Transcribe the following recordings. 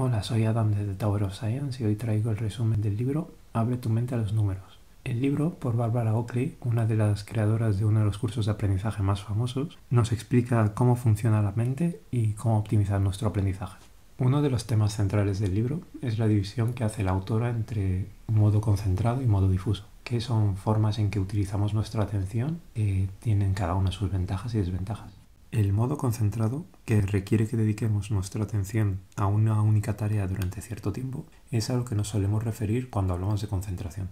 Hola, soy Adam de The Tower of Science y hoy traigo el resumen del libro Abre tu mente a los números. El libro, por Barbara Oakley, una de las creadoras de uno de los cursos de aprendizaje más famosos, nos explica cómo funciona la mente y cómo optimizar nuestro aprendizaje. Uno de los temas centrales del libro es la división que hace la autora entre modo concentrado y modo difuso, que son formas en que utilizamos nuestra atención y eh, tienen cada una sus ventajas y desventajas. El modo concentrado, que requiere que dediquemos nuestra atención a una única tarea durante cierto tiempo, es a lo que nos solemos referir cuando hablamos de concentración,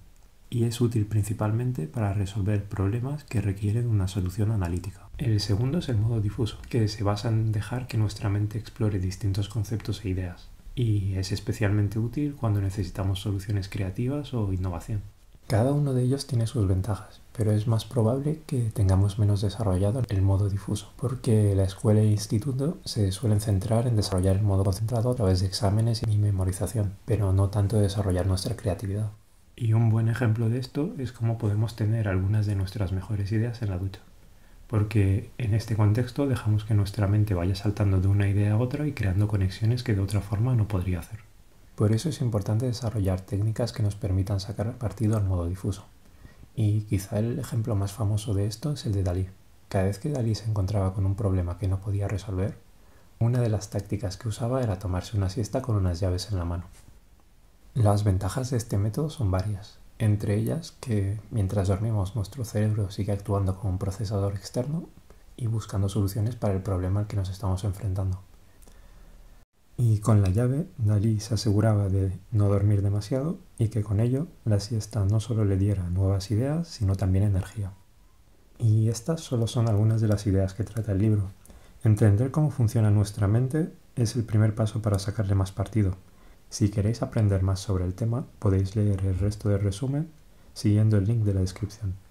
y es útil principalmente para resolver problemas que requieren una solución analítica. El segundo es el modo difuso, que se basa en dejar que nuestra mente explore distintos conceptos e ideas, y es especialmente útil cuando necesitamos soluciones creativas o innovación. Cada uno de ellos tiene sus ventajas, pero es más probable que tengamos menos desarrollado el modo difuso, porque la escuela e instituto se suelen centrar en desarrollar el modo concentrado a través de exámenes y memorización, pero no tanto desarrollar nuestra creatividad. Y un buen ejemplo de esto es cómo podemos tener algunas de nuestras mejores ideas en la ducha, porque en este contexto dejamos que nuestra mente vaya saltando de una idea a otra y creando conexiones que de otra forma no podría hacer. Por eso es importante desarrollar técnicas que nos permitan sacar partido al modo difuso. Y quizá el ejemplo más famoso de esto es el de Dalí. Cada vez que Dalí se encontraba con un problema que no podía resolver, una de las tácticas que usaba era tomarse una siesta con unas llaves en la mano. Las ventajas de este método son varias, entre ellas que mientras dormimos nuestro cerebro sigue actuando como un procesador externo y buscando soluciones para el problema al que nos estamos enfrentando y con la llave Dalí se aseguraba de no dormir demasiado y que con ello la siesta no solo le diera nuevas ideas, sino también energía. Y estas solo son algunas de las ideas que trata el libro. Entender cómo funciona nuestra mente es el primer paso para sacarle más partido. Si queréis aprender más sobre el tema, podéis leer el resto del resumen siguiendo el link de la descripción.